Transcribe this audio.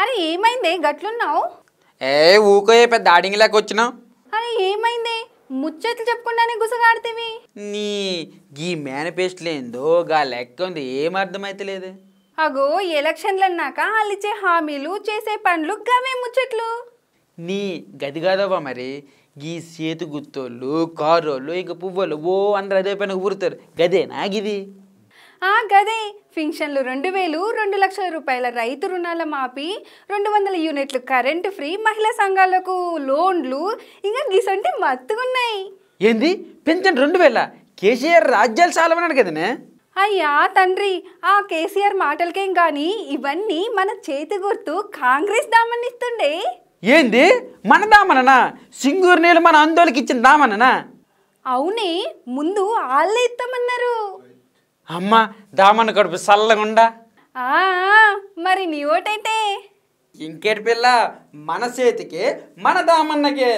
అరే ఏమైంది గట్లున్నావు ఏ ఊకే పెద్ద ఆడింగిలాకి వచ్చినావు అరే ఏమైంది ముచ్చట్లు చెప్పుకుండానే గుసగాడితేవి నీ గీ మేనిఫెస్టో ఏందో గా లెక్క ఉంది ఏం అర్థమైతలేదు అగో ఎలక్షన్లు అన్నాక వాళ్ళిచ్చే హామీలు చేసే పనులు గవే ముచ్చట్లు నీ గది కాదవ్వా మరి గీ చేతి గుత్తోళ్ళు కారోళ్ళు ఇక పువ్వులు ఓ అందరు అదే పైన ఊరుతారు గదేనా గిది ఆ గదే పింఛన్లు రెండు వేలు రెండు లక్షల రూపాయల రైతు రుణాల మాపీ రెండు వందల యూనిట్లు కరెంటు ఫ్రీ మహిళా సంఘాలకు లోన్లు ఇంకా గిసంటి ఉన్నాయి ఏంది పెన్షన్ రెండు వేల కేసీఆర్ రాజ్యాలు చాలమన్నాడు కదనే అయ్యా తండ్రి ఆ కేసీఆర్ మాటలకేం కానీ ఇవన్నీ మన చేతి గుర్తు కాంగ్రెస్ దామనిస్తుండే ఏంది మన దామననా సింగూరు నీళ్ళు మన అందోళకి ఇచ్చిన దామననా అవునే ముందు వాళ్ళే ఇస్తామన్నారు అమ్మ దామన్న కడుపు చల్లగుండా మరి నీ ఓటైతే ఇంకేటి పిల్ల మన చేతికి మన దామన్నకే